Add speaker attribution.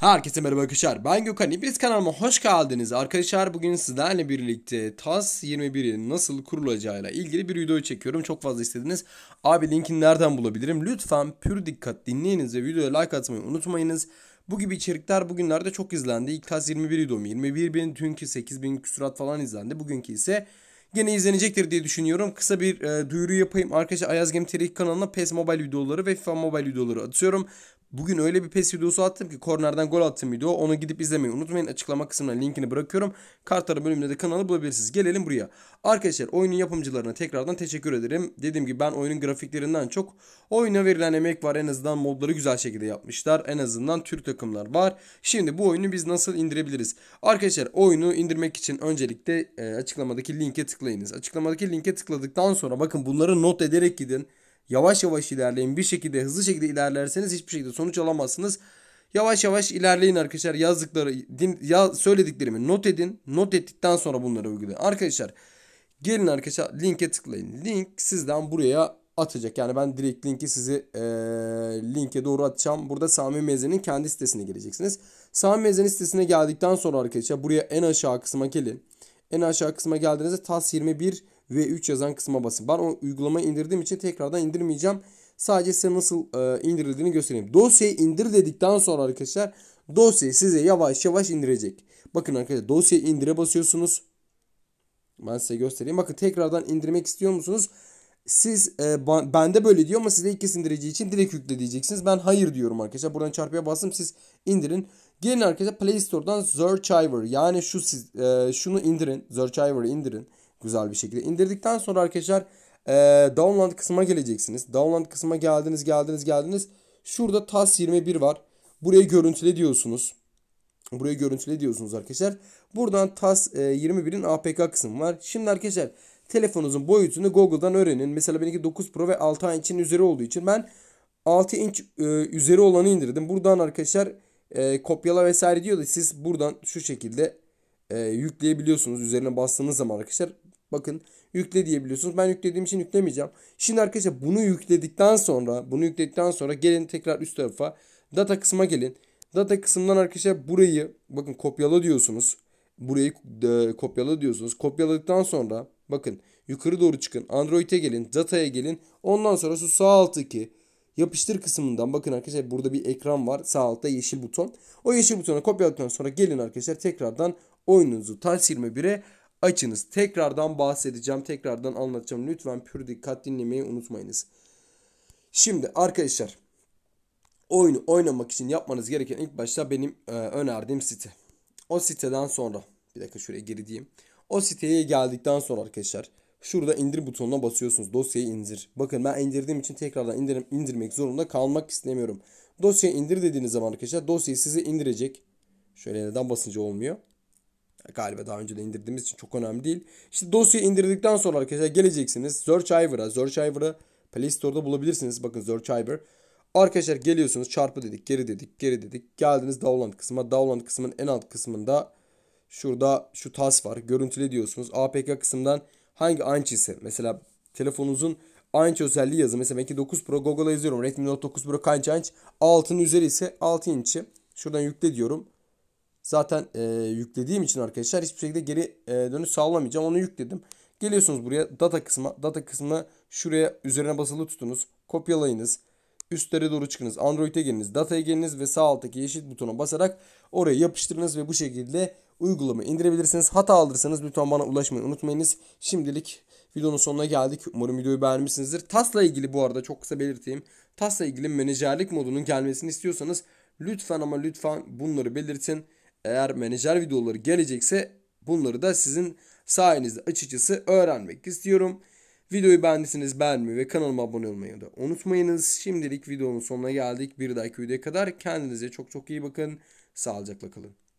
Speaker 1: Herkese merhaba arkadaşlar. Ben Gökhan İblis kanalıma hoş geldiniz. Arkadaşlar bugün sizlerle birlikte TAS 21'in nasıl kurulacağıyla ilgili bir video çekiyorum. Çok fazla istediniz. Abi linkini nereden bulabilirim? Lütfen pür dikkat dinleyiniz ve videoya like atmayı unutmayınız. Bu gibi içerikler bugünlerde çok izlendi. İlk TAS 21 videom 21 bin, dünkü 8 bin küsurat falan izlendi. Bugünkü ise gene izlenecektir diye düşünüyorum. Kısa bir e, duyuru yapayım. Arkadaşlar Ayaz Gem TR kanalına PES Mobile videoları ve FIFA Mobile videoları atıyorum. Bugün öyle bir PES videosu attım ki kornerden gol attım video. Onu gidip izlemeyi unutmayın. Açıklama kısmına linkini bırakıyorum. Kartları bölümünde de kanalı bulabilirsiniz. Gelelim buraya. Arkadaşlar oyunun yapımcılarına tekrardan teşekkür ederim. Dediğim gibi ben oyunun grafiklerinden çok oyuna verilen emek var. En azından modları güzel şekilde yapmışlar. En azından Türk takımlar var. Şimdi bu oyunu biz nasıl indirebiliriz? Arkadaşlar oyunu indirmek için öncelikle e, açıklamadaki linke tıklayınız. Açıklamadaki linke tıkladıktan sonra bakın bunları not ederek gidin. Yavaş yavaş ilerleyin. Bir şekilde hızlı şekilde ilerlerseniz hiçbir şekilde sonuç alamazsınız. Yavaş yavaş ilerleyin arkadaşlar. Yazdıkları, din, ya, söylediklerimi not edin. Not ettikten sonra bunları uygulayın. Arkadaşlar gelin arkadaşlar linke tıklayın. Link sizden buraya atacak. Yani ben direkt linki sizi e, linke doğru atacağım. Burada Sami Meze'nin kendi sitesine geleceksiniz. Sami Mezen sitesine geldikten sonra arkadaşlar buraya en aşağı kısma gelin. En aşağı kısma geldiğinizde TAS 21 V3 yazan kısma basın. Ben o uygulamayı indirdiğim için tekrardan indirmeyeceğim. Sadece size nasıl e, indirildiğini göstereyim. Dosyayı indir dedikten sonra arkadaşlar dosyayı size yavaş yavaş indirecek. Bakın arkadaşlar dosyayı indire basıyorsunuz. Ben size göstereyim. Bakın tekrardan indirmek istiyor musunuz? Siz e, bende böyle diyor ama size ilk kez indireceği için direkt yükle diyeceksiniz. Ben hayır diyorum arkadaşlar. Buradan çarpıya bastım. Siz indirin. Gelin arkadaşlar Play Store'dan Zerchiver yani şu siz e, şunu indirin. Zerchiver'ı indirin güzel bir şekilde. indirdikten sonra arkadaşlar e, download kısmına geleceksiniz. Download kısmına geldiniz geldiniz geldiniz. Şurada TAS 21 var. Buraya görüntüle diyorsunuz. Buraya görüntüle diyorsunuz arkadaşlar. Buradan TAS 21'in e, APK kısmı var. Şimdi arkadaşlar telefonunuzun boyutunu Google'dan öğrenin. Mesela benimki 9 Pro ve 6 inçin üzeri olduğu için ben 6 inç e, üzeri olanı indirdim. Buradan arkadaşlar e, kopyala vesaire diyor da siz buradan şu şekilde e, yükleyebiliyorsunuz. Üzerine bastığınız zaman arkadaşlar Bakın yükle diyebiliyorsunuz. Ben yüklediğim için yüklemeyeceğim. Şimdi arkadaşlar bunu yükledikten sonra bunu yükledikten sonra gelin tekrar üst tarafa data kısma gelin. Data kısmından arkadaşlar burayı bakın kopyala diyorsunuz. Burayı e, kopyala diyorsunuz. Kopyaladıktan sonra bakın yukarı doğru çıkın. Android'e gelin. Data'ya gelin. Ondan sonra şu sağ alttaki yapıştır kısmından bakın arkadaşlar burada bir ekran var. Sağ altta yeşil buton. O yeşil butona kopyaladıktan sonra gelin arkadaşlar tekrardan oyununuzu Tile 21'e açınız. Tekrardan bahsedeceğim. Tekrardan anlatacağım. Lütfen pür dikkat dinlemeyi unutmayınız. Şimdi arkadaşlar oyunu oynamak için yapmanız gereken ilk başta benim e, önerdiğim site. O siteden sonra bir dakika şuraya geri diyeyim. O siteye geldikten sonra arkadaşlar şurada indir butonuna basıyorsunuz. Dosyayı indir. Bakın ben indirdiğim için tekrardan indirim, indirmek zorunda kalmak istemiyorum. Dosyayı indir dediğiniz zaman arkadaşlar dosyayı size indirecek. Şöyle neden basınca olmuyor. Galiba daha önce de indirdiğimiz için çok önemli değil. İşte dosyayı indirdikten sonra arkadaşlar geleceksiniz. Searchiver'a. Searchiver'ı Play Store'da bulabilirsiniz. Bakın Searchiver. Arkadaşlar geliyorsunuz çarpı dedik geri dedik geri dedik. Geldiniz download kısmına Download kısmının en alt kısmında şurada şu tas var. Görüntüle diyorsunuz. APK kısmından hangi ise Mesela telefonunuzun anç özelliği yazın. Mesela belki 9 Pro Google'a yazıyorum. Redmi Note 9 Pro kaç anç? 6'nın üzeri ise 6 inç'i. Şuradan yükle diyorum zaten e, yüklediğim için arkadaşlar hiçbir şekilde geri e, dönüş sağlamayacağım. Onu yükledim. Geliyorsunuz buraya data kısmı. Data kısmı şuraya üzerine basılı tutunuz. Kopyalayınız. Üstlere doğru çıkınız. Android'e geliniz. Data'ya geliniz ve sağ alttaki yeşil butona basarak oraya yapıştırınız ve bu şekilde uygulamayı indirebilirsiniz. Hata alırsanız lütfen bana ulaşmayı unutmayınız. Şimdilik videonun sonuna geldik. Umarım videoyu beğenmişsinizdir. TAS'la ilgili bu arada çok kısa belirteyim. TAS'la ilgili menajerlik modunun gelmesini istiyorsanız lütfen ama lütfen bunları belirtin eğer menajer videoları gelecekse bunları da sizin sayenizde açıkçası öğrenmek istiyorum. Videoyu beğendiyseniz beğenmeyi ve kanalıma abone olmayı da unutmayınız. Şimdilik videonun sonuna geldik. Bir dahaki videoya kadar kendinize çok çok iyi bakın. Sağlıcakla kalın.